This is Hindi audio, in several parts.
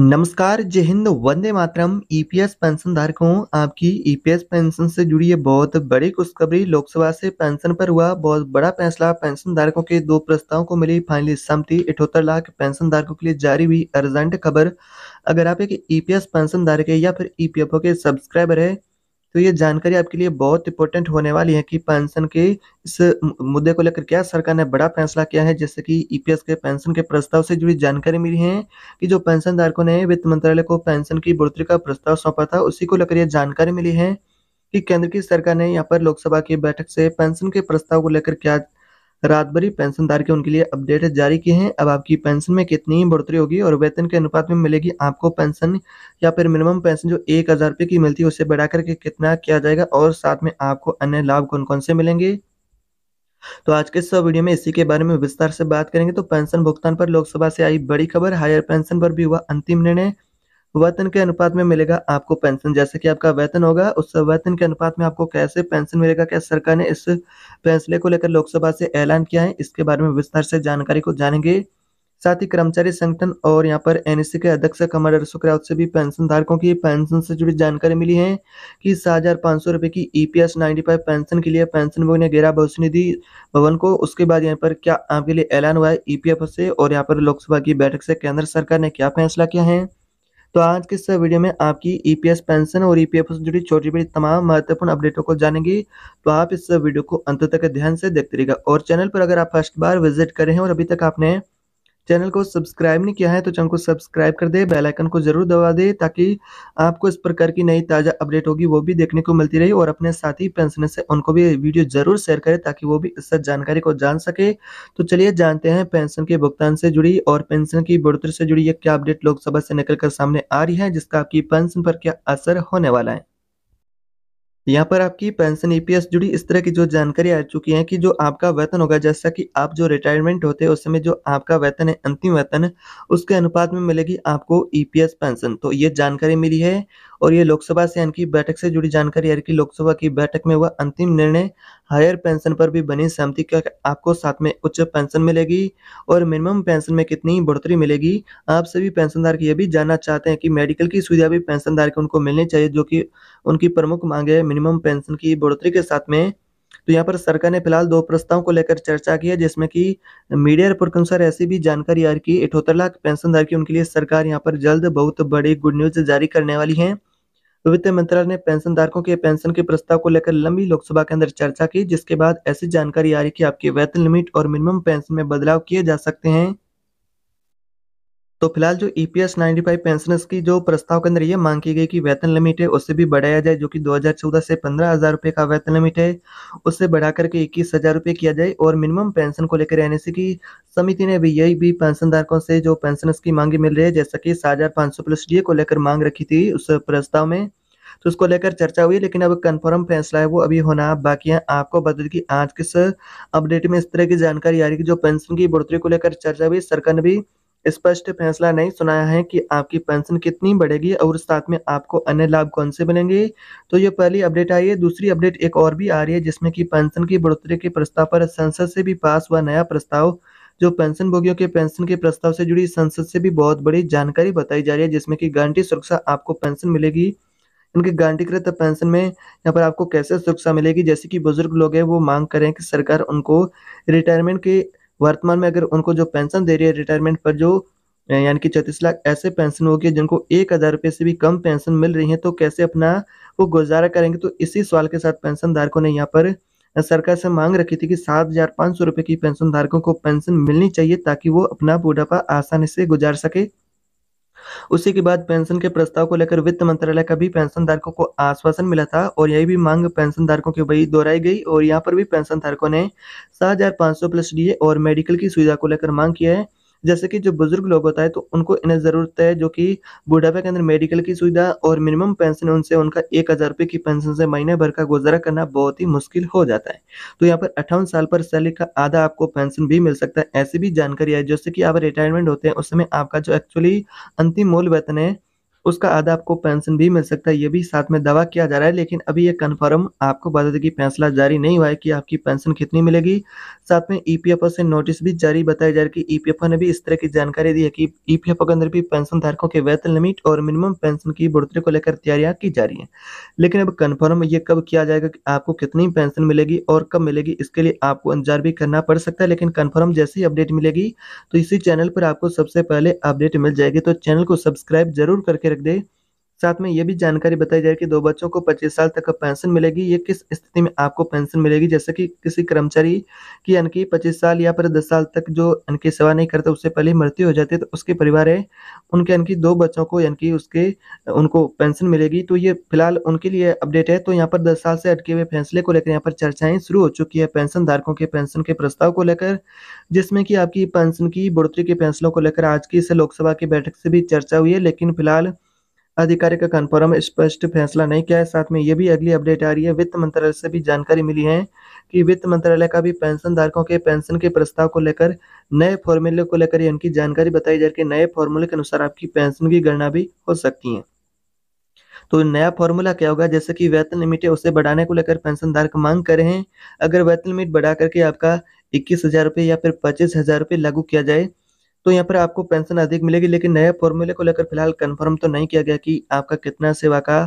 नमस्कार जय हिंद वंदे मातरम ईपीएस e पेंशन धारकों आपकी ईपीएस e पेंशन से जुड़ी है बहुत बड़ी खुशखबरी लोकसभा से पेंशन पर हुआ बहुत बड़ा फैसला पेंशन धारकों के दो प्रस्तावों को मिली फाइनली सहमति अठहत्तर लाख पेंशन धारकों के लिए जारी हुई अर्जेंट खबर अगर आप एक ईपीएस e पेंशन धारक है या फिर ईपीएफओ के सब्सक्राइबर है तो ये जानकारी आपके लिए बहुत इंपॉर्टेंट होने वाली है कि पेंशन के इस मुद्दे को लेकर क्या सरकार ने बड़ा फैसला किया है जैसे कि ईपीएस e के पेंशन के प्रस्ताव से जुड़ी जानकारी मिली है कि जो पेंशन धारकों ने वित्त मंत्रालय को पेंशन की बढ़ोतरी का प्रस्ताव सौंपा था उसी को लेकर यह जानकारी मिली है कि केंद्र की सरकार ने यहाँ पर लोकसभा की बैठक से पेंशन के प्रस्ताव को लेकर क्या रात भरी पेंशनदार के उनके लिए अपडेट जारी किए हैं अब आपकी पेंशन में कितनी बढ़ोतरी होगी और वेतन के अनुपात में मिलेगी आपको पेंशन या फिर मिनिमम पेंशन जो एक हज़ार रुपये की मिलती है उसे बढ़ा करके कितना किया जाएगा और साथ में आपको अन्य लाभ कौन कौन से मिलेंगे तो आज के इस वीडियो में इसी के बारे में विस्तार से बात करेंगे तो पेंशन भुगतान पर लोकसभा से आई बड़ी खबर हायर पेंशन पर भी हुआ अंतिम निर्णय वेतन के अनुपात में मिलेगा आपको पेंशन जैसे कि आपका वेतन होगा उस वेतन के अनुपात में आपको कैसे पेंशन मिलेगा क्या सरकार ने इस फैसले को लेकर लोकसभा से ऐलान किया है इसके बारे में विस्तार से जानकारी को जानेंगे साथ ही कर्मचारी संगठन और यहाँ पर एनएससी के अध्यक्ष कमर रावत से भी पेंशन धारकों की पेंशन से जुड़ी जानकारी मिली है कि सात हजार पाँच सौ रुपये की ईपीएस e 95 पेंशन के लिए पेंशन विभाग ने गेरा भविष्य निधि भवन को उसके बाद यहाँ पर क्या आपके लिए ऐलान हुआ है ईपीएफ e से और यहाँ पर लोकसभा की बैठक से केंद्र सरकार ने क्या फैसला किया है तो आज के इस वीडियो में आपकी ईपीएस e पेंशन और ईपीएफ e से जुड़ी छोटी बड़ी तमाम महत्वपूर्ण अपडेटों को जानेंगे तो आप इस वीडियो को अंत तक ध्यान से देखते रहेगा और चैनल पर अगर आप फर्स्ट बार विजिट करें और अभी तक आपने चैनल को सब्सक्राइब नहीं किया है तो चैनल को सब्सक्राइब कर दे बेल आइकन को जरूर दबा दे ताकि आपको इस प्रकार की नई ताज़ा अपडेट होगी वो भी देखने को मिलती रही और अपने साथी पेंशनर से उनको भी वीडियो जरूर शेयर करें ताकि वो भी इस जानकारी को जान सके तो चलिए जानते हैं पेंशन के भुगतान से जुड़ी और पेंशन की बढ़ोतरी से जुड़ी ये क्या अपडेट लोकसभा से निकलकर सामने आ रही है जिसका आपकी पेंशन पर क्या असर होने वाला है यहाँ पर आपकी पेंशन ईपीएस e जुड़ी इस तरह की जो जानकारी आ चुकी है कि जो आपका वेतन होगा जैसा कि आप जो रिटायरमेंट होते हैं उस समय जो आपका वेतन है अंतिम वेतन उसके अनुपात में मिलेगी आपको ईपीएस e पेंशन तो ये जानकारी मिली है और ये लोकसभा से यानी बैठक से जुड़ी जानकारी यानी कि लोकसभा की बैठक में हुआ अंतिम निर्णय हायर पेंशन पर भी बनी सहमति क्या आपको साथ में उच्च पेंशन मिलेगी और मिनिमम पेंशन में कितनी बढ़ोतरी मिलेगी आप सभी पेंशनदार ये भी जानना चाहते हैं कि मेडिकल की सुविधा भी पेंशनदार की उनको मिलनी चाहिए जो कि उनकी प्रमुख मांग है मिनिमम पेंशन की बढ़ोतरी के साथ में तो यहाँ पर सरकार ने फिलहाल दो प्रस्ताव को लेकर चर्चा की है जिसमें कि मीडिया रिपोर्ट के अनुसार ऐसी भी जानकारी आ रही कि अठहत्तर लाख पेंशनधारकी उनके लिए सरकार यहाँ पर जल्द बहुत बड़ी गुड न्यूज जारी करने वाली है वित्त मंत्रालय ने पेंशनधारकों के पेंशन के प्रस्ताव को लेकर लंबी लोकसभा के अंदर चर्चा की जिसके बाद ऐसी जानकारी आ रही कि आपकी वेतन लिमिट और मिनिमम पेंशन में बदलाव किए जा सकते हैं तो फिलहाल जो ईपीएस 95 पेंशनर्स की जो प्रस्ताव के अंदर ये मांग की गई कि वेतन लिमिट है उससे भी बढ़ाया जाए जो कि 2014 से पंद्रह हज़ार रुपये का वेतन लिमिट है उससे बढ़ा करके इक्कीस हज़ार रुपये किया जाए और मिनिमम पेंशन को लेकर एन की समिति ने भी यही भी पेंशनधारकों से जो पेंशनर्स की मांगे मिल रही है जैसा कि सात प्लस डी को लेकर मांग रखी थी उस प्रस्ताव में तो उसको लेकर चर्चा हुई लेकिन अब कंफर्म फैसला है वो अभी होना बाकी है आपको बता दें कि आज किस अपडेट में इस तरह की जानकारी आ रही है कि जो पेंशन की बढ़ोतरी को लेकर चर्चा हुई सरकार ने भी स्पष्ट फैसला नहीं सुनाया है कि आपकी पेंशन कितनी बढ़ेगी और साथ में आपको अन्य लाभ कौन से मिलेंगे तो ये पहली अपडेट आई है दूसरी अपडेट एक और भी आ रही है जिसमें कि पेंशन की बढ़ोतरी के प्रस्ताव पर संसद से भी पास हुआ नया प्रस्ताव जो पेंशन भोगियों के पेंशन के प्रस्ताव से जुड़ी संसद से भी बहुत बड़ी जानकारी बताई जा रही है जिसमें कि गारंटी सुरक्षा आपको पेंशन मिलेगी इनके गारंटीकृत पेंशन में यहाँ पर आपको कैसे सुरक्षा मिलेगी जैसे कि बुजुर्ग लोग हैं वो मांग करें कि सरकार उनको रिटायरमेंट के वर्तमान में अगर उनको जो पेंशन दे रही है रिटायरमेंट पर जो यानी कि चौतीस लाख ऐसे पेंशन गए जिनको एक हज़ार रुपये से भी कम पेंशन मिल रही है तो कैसे अपना वो गुजारा करेंगे तो इसी सवाल के साथ पेंशन धारकों ने यहाँ पर सरकार से मांग रखी थी कि सात हजार पाँच सौ रुपये की पेंशन धारकों को पेंशन मिलनी चाहिए ताकि वो अपना बुढ़ापा आसानी से गुजार सके उसी के बाद पेंशन के प्रस्ताव को लेकर वित्त मंत्रालय का भी पेंशन धारकों को आश्वासन मिला था और यही भी मांग पेंशन धारकों की वही दोहराई गई और यहाँ पर भी पेंशन धारकों ने सात प्लस डी और मेडिकल की सुविधा को लेकर मांग किया है जैसे कि जो बुजुर्ग लोग होता है तो उनको इन्हें ज़रूरत है जो कि बुढ़ापे के अंदर मेडिकल की सुविधा और मिनिमम पेंशन उनसे उनका एक हज़ार रुपये की पेंशन से महीने भर का गुजारा करना बहुत ही मुश्किल हो जाता है तो यहाँ पर अट्ठावन साल पर सैलरी का आधा आपको पेंशन भी मिल सकता है ऐसी भी जानकारी है जैसे कि आप रिटायरमेंट होते हैं उस समय आपका जो एक्चुअली अंतिम मूल वेतन है उसका आधा आपको पेंशन भी मिल सकता है ये भी साथ में दावा किया जा रहा है लेकिन अभी ये कन्फर्म आपको बता दें कि फैसला जारी नहीं हुआ है कि आपकी पेंशन कितनी मिलेगी साथ में ईपीएफओ e से नोटिस भी जारी बताया जा रहा है कि ईपीएफओ e ने भी इस तरह की जानकारी दी है कि ईपीएफओ e के अंदर भी पेंशन धारकों के वेतन लिमिट और मिनिमम पेंशन की बढ़ोतरी को लेकर तैयारियां की जा रही है लेकिन अब कन्फर्म ये कब किया जाएगा कि आपको कितनी पेंशन मिलेगी और कब मिलेगी इसके लिए आपको इंतजार भी करना पड़ सकता है लेकिन कन्फर्म जैसी अपडेट मिलेगी तो इसी चैनल पर आपको सबसे पहले अपडेट मिल जाएगी तो चैनल को सब्सक्राइब जरूर करके तक दे साथ में ये भी जानकारी बताई जाए कि दो बच्चों को 25 साल तक का पेंशन मिलेगी ये किस स्थिति में आपको पेंशन मिलेगी जैसे कि किसी कर्मचारी की यानी कि 25 साल या फिर 10 साल तक जो इनकी सेवा नहीं करता उससे पहले मृत्यु हो जाती है तो उसके परिवार है उनके यानी दो बच्चों को यानी कि उसके उनको पेंशन मिलेगी तो ये फिलहाल उनके लिए अपडेट है तो यहाँ पर दस साल से अटके हुए फैसले को लेकर यहाँ पर चर्चाएं शुरू हो चुकी है पेंशन धारकों के पेंशन के प्रस्ताव को लेकर जिसमें कि आपकी पेंशन की बढ़ोतरी के फैसलों को लेकर आज की इस लोकसभा की बैठक से भी चर्चा हुई है लेकिन फिलहाल अधिकारी का कन्फर्म स्पष्ट फैसला नहीं किया है साथ में ये भी अगली अपडेट आ रही है वित्त मंत्रालय से भी जानकारी मिली है कि वित्त मंत्रालय का भी पेंशन धारकों के पेंशन के प्रस्ताव को लेकर नए फॉर्मूले को लेकर उनकी जानकारी बताई जा रही है नए फॉर्मूले के अनुसार आपकी पेंशन की गणना भी हो सकती है तो नया फॉर्मूला क्या होगा जैसे कि वेतन लिमिट है उसे बढ़ाने को लेकर पेंशन धारक मांग कर रहे हैं अगर वेतन लिमिट बढ़ा करके आपका इक्कीस हजार रुपये या फिर पच्चीस हजार रुपये लागू किया जाए तो यहाँ पर आपको पेंशन अधिक मिलेगी लेकिन नए फॉर्मूले को लेकर फिलहाल कंफर्म तो नहीं किया गया कि आपका कितना सेवा का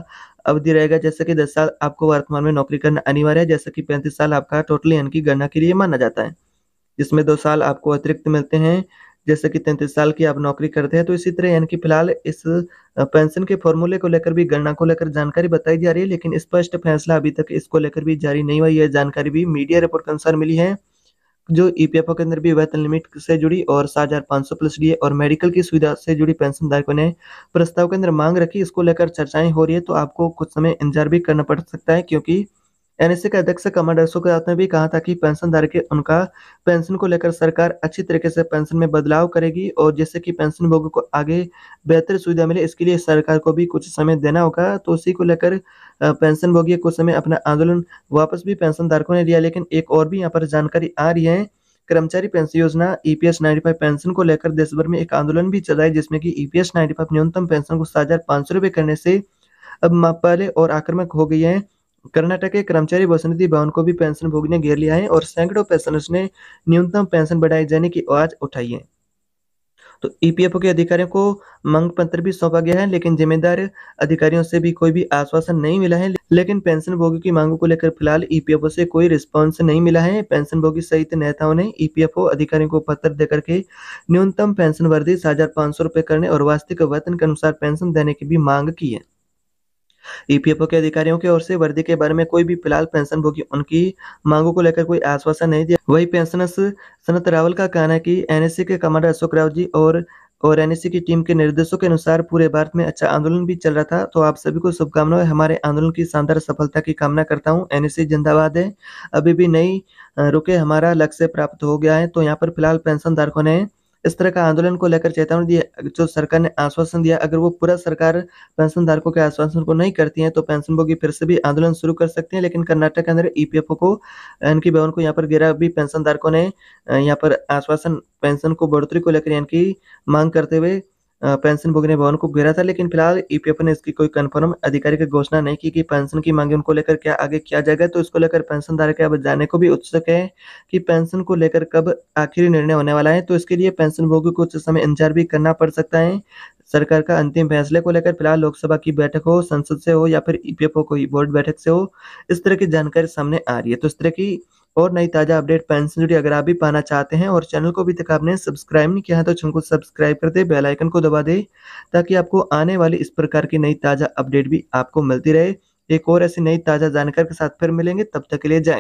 अवधि रहेगा जैसे कि दस साल आपको वर्तमान में नौकरी करना अनिवार्य है जैसे कि पैंतीस साल आपका टोटल यानी की गणना के लिए माना जाता है जिसमें दो साल आपको अतिरिक्त मिलते हैं जैसे कि तैंतीस साल की आप नौकरी करते हैं तो इसी तरह यानी कि फिलहाल इस पेंशन के फॉर्मूले को लेकर भी गणना को लेकर जानकारी बताई जा रही है लेकिन स्पष्ट फैसला अभी तक इसको लेकर भी जारी नहीं हुआ यह जानकारी भी मीडिया रिपोर्ट के अनुसार मिली है जो ईपीएफओ e के अंदर भी वेतन लिमिट से जुड़ी और सात हजार पांच सौ प्लस डी और मेडिकल की सुविधा से जुड़ी पेंशन धारकों ने प्रस्ताव के अंदर मांग रखी इसको लेकर चर्चाएं हो रही है तो आपको कुछ समय इंतजार भी करना पड़ सकता है क्योंकि एनएसए के अध्यक्ष कमांडर अशोक के ने भी कहा था कि पेंशन धारक उनका पेंशन को लेकर सरकार अच्छी तरीके से पेंशन में बदलाव करेगी और जिससे कि पेंशन भोगों को आगे बेहतर सुविधा मिले इसके लिए सरकार को भी कुछ समय देना होगा तो उसी को लेकर पेंशन भोगी कुछ समय अपना आंदोलन वापस भी पेंशन धारकों ने लिया लेकिन एक और भी यहाँ पर जानकारी आ रही है कर्मचारी पेंशन योजना ईपीएस e 95 पेंशन को लेकर देश भर में एक आंदोलन भी चला है जिसमें कि ईपीएस e 95 न्यूनतम पेंशन को सात हजार पांच सौ रुपये करने से अब मापाले और आक्रमक हो गई है कर्नाटक के कर्मचारी वसंती भवन को भी पेंशन भोगी ने घेर लिया है और सैकड़ों पेंशनर्स ने न्यूनतम पेंशन बढ़ाए जाने की आवाज उठाई है तो ईपीएफओ e के अधिकारियों को मांग पत्र भी सौंपा गया है लेकिन जिम्मेदार अधिकारियों से भी कोई भी आश्वासन नहीं मिला है लेकिन पेंशन भोगी की मांगों को लेकर फिलहाल ईपीएफओ e से कोई रिस्पांस नहीं मिला है पेंशन भोगी सहित नेताओं ने ईपीएफओ e अधिकारियों को पत्र देकर के न्यूनतम पेंशन वर्दी सात हजार करने और वास्तविक वेतन के अनुसार पेंशन देने की भी मांग की है ईपीएफओ के अधिकारियों की ओर से वर्दी के बारे में कोई भी फिलहाल पेंशन भोगी उनकी मांगों को लेकर कोई आश्वासन नहीं दिया वही पेंशनर्स सनत रावल का कहना है कि एनएससी के कमांडर अशोक राव जी और और एनएससी की टीम के निर्देशों के अनुसार पूरे भारत में अच्छा आंदोलन भी चल रहा था तो आप सभी को शुभकामनाएं हमारे आंदोलन की शानदार सफलता की कामना करता हूं एनएससी जिंदाबाद है अभी भी नहीं रुके हमारा लक्ष्य प्राप्त हो गया है तो यहाँ पर फिलहाल पेंशन धारकों ने इस तरह का आंदोलन को लेकर चेतावनी दी जो सरकार ने आश्वासन दिया अगर वो पूरा सरकार पेंशन धारकों के आश्वासन को नहीं करती है तो पेंशन भोगी फिर से भी आंदोलन शुरू कर सकते हैं लेकिन कर्नाटक के अंदर ईपीएफओ को इनकी भवन को यहाँ पर गिरा भी पेंशन धारकों ने यहाँ पर आश्वासन पेंशन को बढ़ोतरी को लेकर इनकी मांग करते हुए पेंशन भोगने भवन को घेरा था लेकिन फिलहाल ईपीएफ e ने इसकी कोई कन्फर्म की घोषणा नहीं की कि पेंशन की मांगे उनको लेकर क्या आगे किया जाएगा तो इसको लेकर पेंशन धारक अब जाने को भी उत्सुक है कि पेंशन को लेकर कब आखिरी निर्णय होने वाला है तो इसके लिए पेंशन भोगी को समय इंतजार भी करना पड़ सकता है सरकार का अंतिम फैसले को लेकर फिलहाल लोकसभा की बैठक हो संसद से हो या फिर ईपीएफओ e कोई बोर्ड बैठक से हो इस तरह की जानकारी सामने आ रही है तो इस तरह की और नई ताज़ा अपडेट पेंशन से जुड़ी अगर आप भी पाना चाहते हैं और चैनल को अभी तक आपने सब्सक्राइब नहीं किया है तो चैनल को सब्सक्राइब कर दे बेलाइकन को दबा दे ताकि आपको आने वाली इस प्रकार की नई ताज़ा अपडेट भी आपको मिलती रहे एक और ऐसी नई ताज़ा जानकारी के साथ फिर मिलेंगे तब तक के लिए जाए